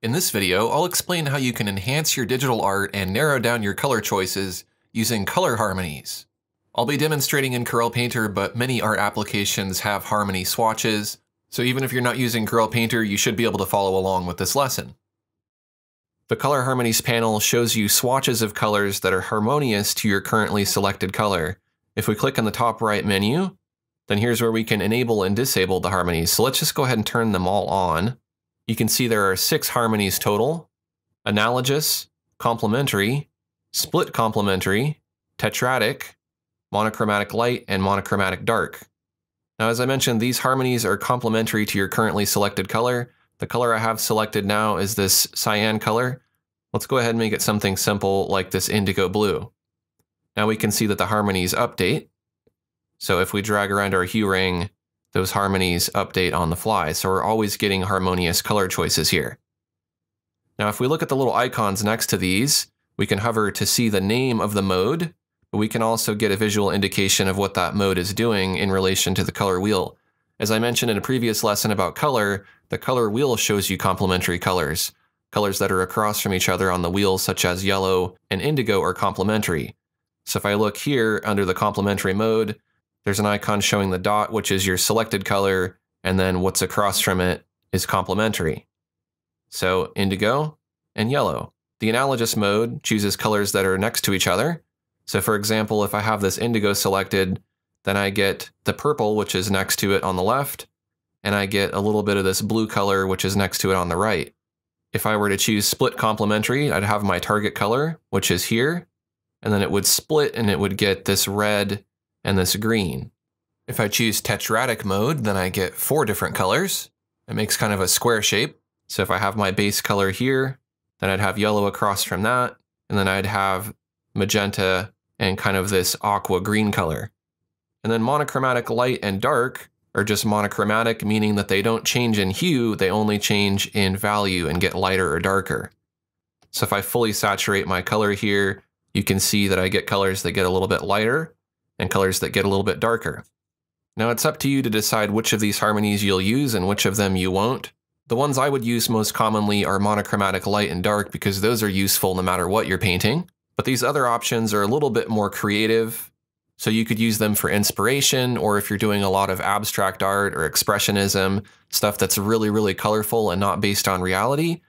In this video, I'll explain how you can enhance your digital art and narrow down your color choices using color harmonies. I'll be demonstrating in Corel Painter, but many art applications have harmony swatches, so even if you're not using Corel Painter, you should be able to follow along with this lesson. The Color Harmonies panel shows you swatches of colors that are harmonious to your currently selected color. If we click on the top right menu, then here's where we can enable and disable the harmonies. So let's just go ahead and turn them all on you can see there are six harmonies total, analogous, complementary, split complementary, tetradic, monochromatic light, and monochromatic dark. Now, as I mentioned, these harmonies are complementary to your currently selected color. The color I have selected now is this cyan color. Let's go ahead and make it something simple like this indigo blue. Now we can see that the harmonies update. So if we drag around our hue ring those harmonies update on the fly, so we're always getting harmonious color choices here. Now, if we look at the little icons next to these, we can hover to see the name of the mode, but we can also get a visual indication of what that mode is doing in relation to the color wheel. As I mentioned in a previous lesson about color, the color wheel shows you complementary colors. Colors that are across from each other on the wheel, such as yellow and indigo, are complementary. So if I look here under the complementary mode, there's an icon showing the dot, which is your selected color, and then what's across from it is complementary. So indigo and yellow. The analogous mode chooses colors that are next to each other. So for example, if I have this indigo selected, then I get the purple, which is next to it on the left, and I get a little bit of this blue color, which is next to it on the right. If I were to choose split complementary, I'd have my target color, which is here, and then it would split and it would get this red and this green. If I choose tetradic mode, then I get four different colors. It makes kind of a square shape. So if I have my base color here, then I'd have yellow across from that, and then I'd have magenta and kind of this aqua green color. And then monochromatic light and dark are just monochromatic, meaning that they don't change in hue, they only change in value and get lighter or darker. So if I fully saturate my color here, you can see that I get colors that get a little bit lighter and colors that get a little bit darker. Now it's up to you to decide which of these harmonies you'll use and which of them you won't. The ones I would use most commonly are monochromatic light and dark because those are useful no matter what you're painting. But these other options are a little bit more creative, so you could use them for inspiration or if you're doing a lot of abstract art or expressionism, stuff that's really, really colorful and not based on reality,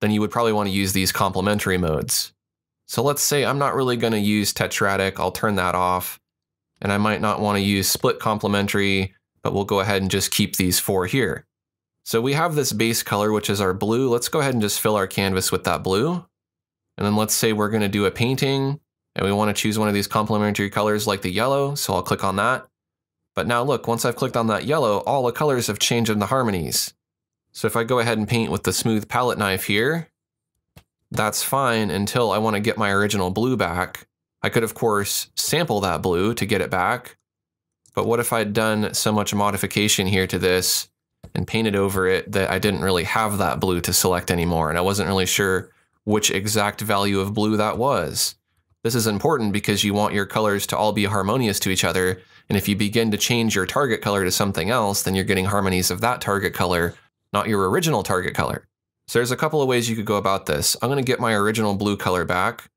then you would probably want to use these complementary modes. So let's say I'm not really going to use tetradic, I'll turn that off and I might not want to use split complementary, but we'll go ahead and just keep these four here. So we have this base color, which is our blue. Let's go ahead and just fill our canvas with that blue. And then let's say we're going to do a painting and we want to choose one of these complementary colors like the yellow. So I'll click on that. But now look, once I've clicked on that yellow, all the colors have changed in the harmonies. So if I go ahead and paint with the smooth palette knife here, that's fine until I want to get my original blue back. I could, of course, sample that blue to get it back. But what if I'd done so much modification here to this and painted over it that I didn't really have that blue to select anymore, and I wasn't really sure which exact value of blue that was. This is important because you want your colors to all be harmonious to each other, and if you begin to change your target color to something else, then you're getting harmonies of that target color, not your original target color. So there's a couple of ways you could go about this. I'm going to get my original blue color back.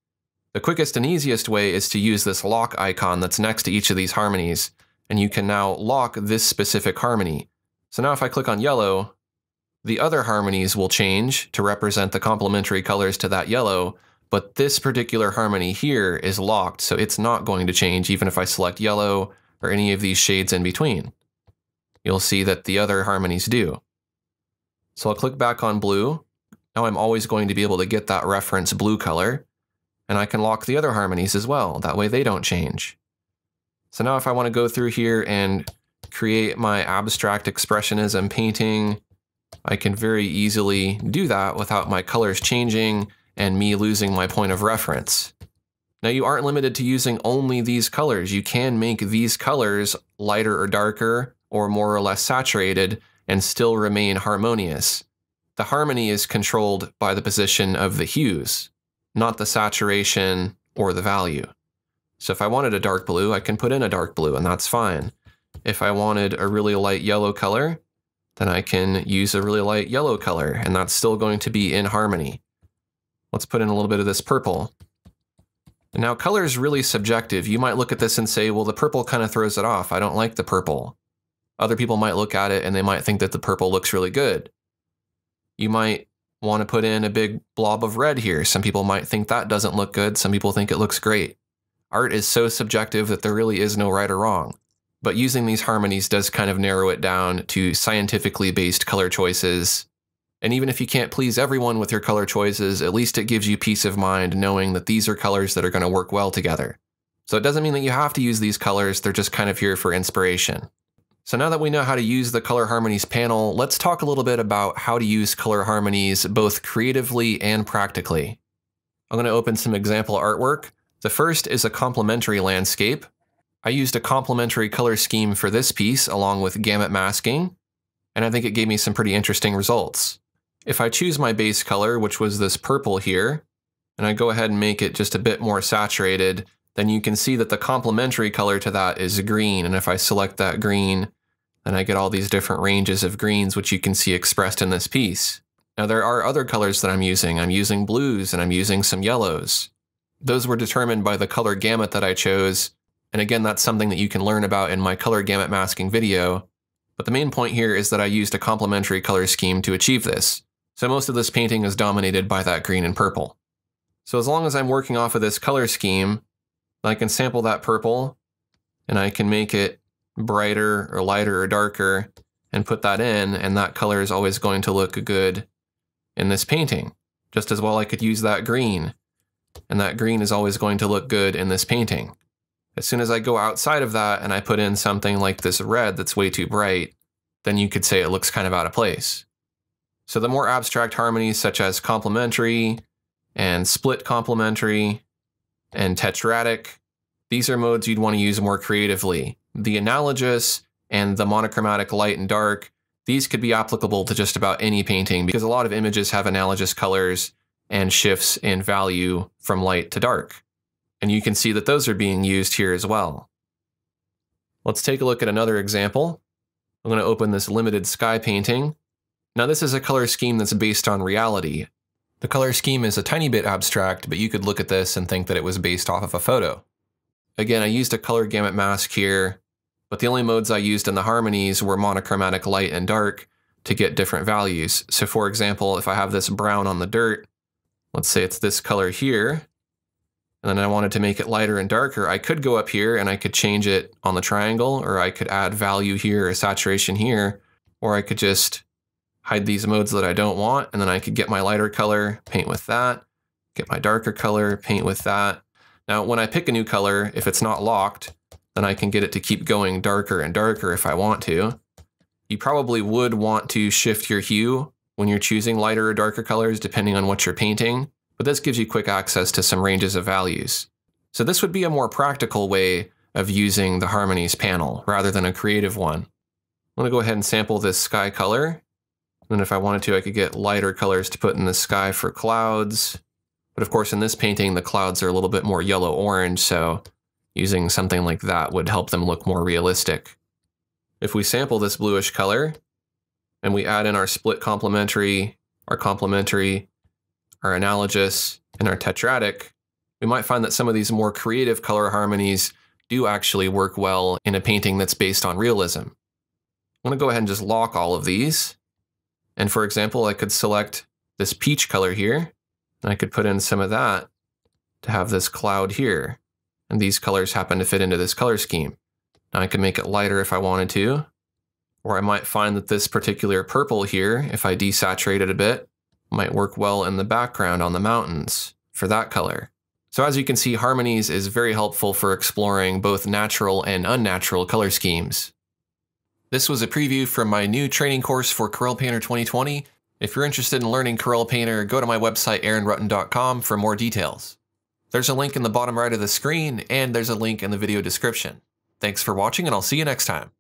The quickest and easiest way is to use this lock icon that's next to each of these harmonies, and you can now lock this specific harmony. So now if I click on yellow, the other harmonies will change to represent the complementary colors to that yellow, but this particular harmony here is locked, so it's not going to change even if I select yellow or any of these shades in between. You'll see that the other harmonies do. So I'll click back on blue. Now I'm always going to be able to get that reference blue color and I can lock the other harmonies as well. That way they don't change. So now if I want to go through here and create my abstract expressionism painting, I can very easily do that without my colors changing and me losing my point of reference. Now you aren't limited to using only these colors. You can make these colors lighter or darker or more or less saturated and still remain harmonious. The harmony is controlled by the position of the hues not the saturation or the value. So if I wanted a dark blue, I can put in a dark blue and that's fine. If I wanted a really light yellow color, then I can use a really light yellow color and that's still going to be in harmony. Let's put in a little bit of this purple. And now color is really subjective. You might look at this and say, well, the purple kind of throws it off. I don't like the purple. Other people might look at it and they might think that the purple looks really good. You might want to put in a big blob of red here. Some people might think that doesn't look good. Some people think it looks great. Art is so subjective that there really is no right or wrong. But using these harmonies does kind of narrow it down to scientifically based color choices. And even if you can't please everyone with your color choices, at least it gives you peace of mind knowing that these are colors that are going to work well together. So it doesn't mean that you have to use these colors, they're just kind of here for inspiration. So now that we know how to use the Color Harmonies panel, let's talk a little bit about how to use Color Harmonies both creatively and practically. I'm going to open some example artwork. The first is a complementary landscape. I used a complementary color scheme for this piece along with gamut masking, and I think it gave me some pretty interesting results. If I choose my base color, which was this purple here, and I go ahead and make it just a bit more saturated, then you can see that the complementary color to that is green. And if I select that green, and I get all these different ranges of greens, which you can see expressed in this piece. Now there are other colors that I'm using. I'm using blues and I'm using some yellows. Those were determined by the color gamut that I chose. And again, that's something that you can learn about in my color gamut masking video. But the main point here is that I used a complementary color scheme to achieve this. So most of this painting is dominated by that green and purple. So as long as I'm working off of this color scheme, I can sample that purple and I can make it brighter or lighter or darker and put that in, and that color is always going to look good in this painting. Just as well I could use that green, and that green is always going to look good in this painting. As soon as I go outside of that and I put in something like this red that's way too bright, then you could say it looks kind of out of place. So the more abstract harmonies such as complementary and split complementary and tetradic, these are modes you'd want to use more creatively the analogous and the monochromatic light and dark, these could be applicable to just about any painting because a lot of images have analogous colors and shifts in value from light to dark. And you can see that those are being used here as well. Let's take a look at another example. I'm going to open this limited sky painting. Now this is a color scheme that's based on reality. The color scheme is a tiny bit abstract, but you could look at this and think that it was based off of a photo. Again, I used a color gamut mask here, but the only modes I used in the harmonies were monochromatic light and dark to get different values. So for example, if I have this brown on the dirt, let's say it's this color here, and then I wanted to make it lighter and darker, I could go up here and I could change it on the triangle, or I could add value here or saturation here, or I could just hide these modes that I don't want, and then I could get my lighter color, paint with that, get my darker color, paint with that, now, when I pick a new color, if it's not locked, then I can get it to keep going darker and darker if I want to. You probably would want to shift your hue when you're choosing lighter or darker colors, depending on what you're painting, but this gives you quick access to some ranges of values. So this would be a more practical way of using the harmonies panel rather than a creative one. I'm gonna go ahead and sample this sky color. And if I wanted to, I could get lighter colors to put in the sky for clouds. But of course, in this painting, the clouds are a little bit more yellow-orange, so using something like that would help them look more realistic. If we sample this bluish color, and we add in our split complementary, our complementary, our analogous, and our tetradic, we might find that some of these more creative color harmonies do actually work well in a painting that's based on realism. I'm going to go ahead and just lock all of these. And for example, I could select this peach color here and I could put in some of that to have this cloud here. And these colors happen to fit into this color scheme. Now I can make it lighter if I wanted to. Or I might find that this particular purple here, if I desaturate it a bit, might work well in the background on the mountains for that color. So as you can see, Harmonies is very helpful for exploring both natural and unnatural color schemes. This was a preview from my new training course for Corel Painter 2020. If you're interested in learning Corel Painter, go to my website aaronrutten.com for more details. There's a link in the bottom right of the screen, and there's a link in the video description. Thanks for watching, and I'll see you next time.